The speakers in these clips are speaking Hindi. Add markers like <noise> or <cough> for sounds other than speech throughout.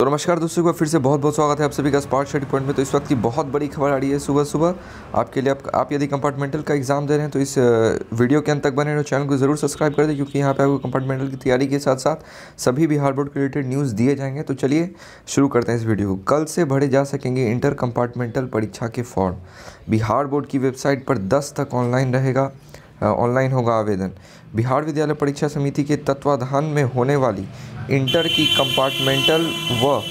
तो नमस्कार दोस्तों को फिर से बहुत बहुत स्वागत है आप सभी का स्पार्ट शेड पॉइंट में तो इस वक्त की बहुत बड़ी खबर आ रही है सुबह सुबह आपके लिए आप, आप यदि कंपार्टमेंटल का एग्ज़ाम दे रहे हैं तो इस वीडियो के अंत तक बने रहो चैनल को ज़रूर सब्सक्राइब कर दें क्योंकि यहाँ पे आपको कंपार्टमेंटल की तैयारी के साथ साथ सभी बिहार बोर्ड के रिलेटेड न्यूज़ दिए जाएंगे तो चलिए शुरू करते हैं इस वीडियो को कल से भरे जा सकेंगे इंटर कंपार्टमेंटल परीक्षा के फॉर्म बिहार बोर्ड की वेबसाइट पर दस तक ऑनलाइन रहेगा ऑनलाइन होगा आवेदन बिहार विद्यालय परीक्षा समिति के तत्वाधान में होने वाली इंटर की कंपार्टमेंटल व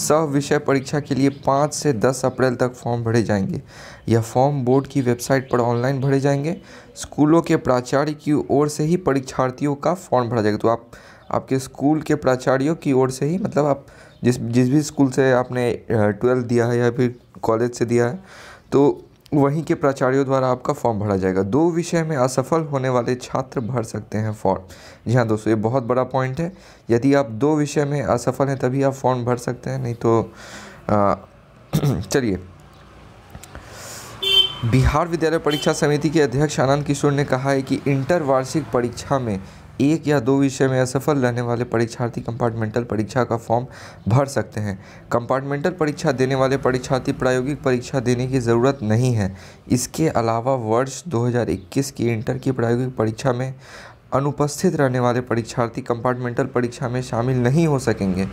सह विषय परीक्षा के लिए पाँच से दस अप्रैल तक फॉर्म भरे जाएंगे यह फॉर्म बोर्ड की वेबसाइट पर ऑनलाइन भरे जाएंगे स्कूलों के प्राचार्य की ओर से ही परीक्षार्थियों का फॉर्म भरा जाएगा तो आप आपके स्कूल के प्राचार्यों की ओर से ही मतलब आप जिस जिस भी स्कूल से आपने ट्वेल्थ दिया है या फिर कॉलेज से दिया है तो वहीं के प्राचार्यों द्वारा आपका फॉर्म भरा जाएगा दो विषय में असफल होने वाले छात्र भर सकते हैं फॉर्म जी हाँ दोस्तों ये बहुत बड़ा पॉइंट है यदि आप दो विषय में असफल हैं तभी आप फॉर्म भर सकते हैं नहीं तो <clears throat> चलिए बिहार विद्यालय परीक्षा समिति के अध्यक्ष आनंद किशोर ने कहा है कि इंटर वार्षिक परीक्षा में एक या दो विषय में असफल रहने वाले परीक्षार्थी कंपार्टमेंटल परीक्षा का फॉर्म भर सकते हैं कंपार्टमेंटल परीक्षा देने वाले परीक्षार्थी प्रायोगिक परीक्षा देने की ज़रूरत नहीं है इसके अलावा वर्ष 2021 की इंटर की प्रायोगिक परीक्षा में अनुपस्थित रहने वाले परीक्षार्थी कंपार्टमेंटल परीक्षा में शामिल नहीं हो सकेंगे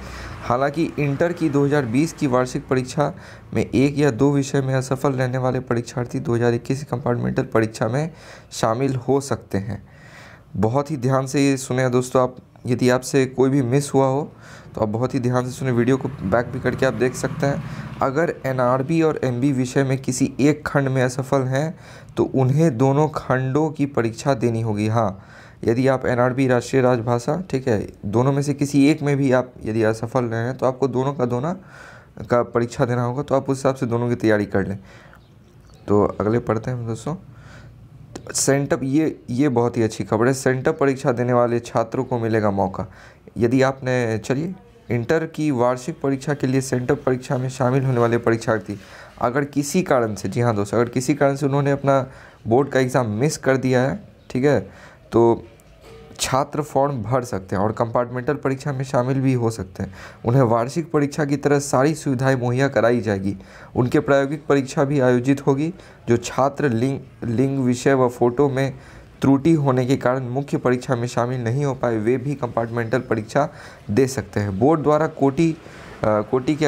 हालांकि इंटर की 2020 की वार्षिक परीक्षा में एक या दो विषय में असफल रहने वाले परीक्षार्थी 2021 की कंपार्टमेंटल परीक्षा में शामिल हो सकते हैं बहुत ही ध्यान से ये सुने दोस्तों आप यदि आपसे कोई भी मिस हुआ हो तो आप बहुत ही ध्यान से सुने वीडियो को बैक भी करके आप देख सकते हैं अगर एन और एम विषय में किसी एक खंड में असफल हैं तो उन्हें दोनों खंडों की परीक्षा देनी होगी हाँ यदि आप एन राष्ट्रीय राजभाषा ठीक है दोनों में से किसी एक में भी आप यदि असफल रहे हैं तो आपको दोनों का दोनों का परीक्षा देना होगा तो आप उस हिसाब से दोनों की तैयारी कर लें तो अगले पढ़ते हैं दोस्तों सेंटअप ये ये बहुत ही अच्छी खबर है सेंटअप परीक्षा देने वाले छात्रों को मिलेगा मौका यदि आपने चलिए इंटर की वार्षिक परीक्षा के लिए सेंटअप परीक्षा में शामिल होने वाले परीक्षार्थी अगर किसी कारण से जी हाँ दोस्तों अगर किसी कारण से उन्होंने अपना बोर्ड का एग्ज़ाम मिस कर दिया है ठीक है तो छात्र फॉर्म भर सकते हैं और कंपार्टमेंटल परीक्षा में शामिल भी हो सकते हैं उन्हें वार्षिक परीक्षा की तरह सारी सुविधाएं मुहैया कराई जाएगी उनके प्रायोगिक परीक्षा भी आयोजित होगी जो छात्र लिंग लिंग विषय व फोटो में त्रुटि होने के कारण मुख्य परीक्षा में शामिल नहीं हो पाए वे भी कंपार्टमेंटल परीक्षा दे सकते हैं बोर्ड द्वारा कोटि कोटि के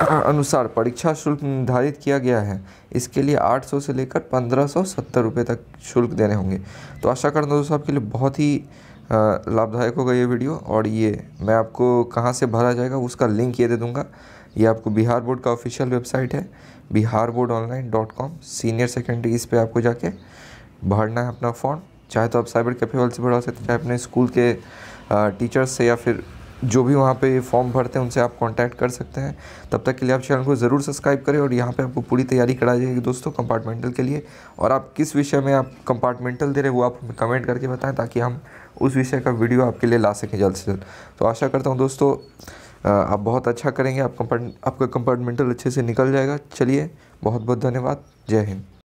अनुसार परीक्षा शुल्क निर्धारित किया गया है इसके लिए 800 से लेकर पंद्रह सौ सत्तर रुपये तक शुल्क देने होंगे तो आशा करता हूँ दोस्तों आपके लिए बहुत ही लाभदायक होगा ये वीडियो और ये मैं आपको कहाँ से भरा जाएगा उसका लिंक ये दे दूँगा ये आपको बिहार बोर्ड का ऑफिशियल वेबसाइट है Bihar board online dot com senior secondary इस पर आपको जाके भरना है अपना फॉर्म चाहे तो आप साइबर कैफे वाले से भरा सकते हैं चाहे अपने स्कूल के टीचर्स से या फिर जो भी वहाँ पे फॉर्म भरते हैं उनसे आप कांटेक्ट कर सकते हैं तब तक के लिए आप चैनल को ज़रूर सब्सक्राइब करें और यहाँ पे आपको पूरी तैयारी करा जाएगी दोस्तों कंपार्टमेंटल के लिए और आप किस विषय में आप कंपार्टमेंटल दे रहे वो आप हमें कमेंट करके बताएं ताकि हम उस विषय का वीडियो आपके लिए ला सकें जल्द से जल्द तो आशा करता हूँ दोस्तों आप बहुत अच्छा करेंगे आप कंपार्ट आपका कंपार्टमेंटल अच्छे से निकल जाएगा चलिए बहुत बहुत धन्यवाद जय हिंद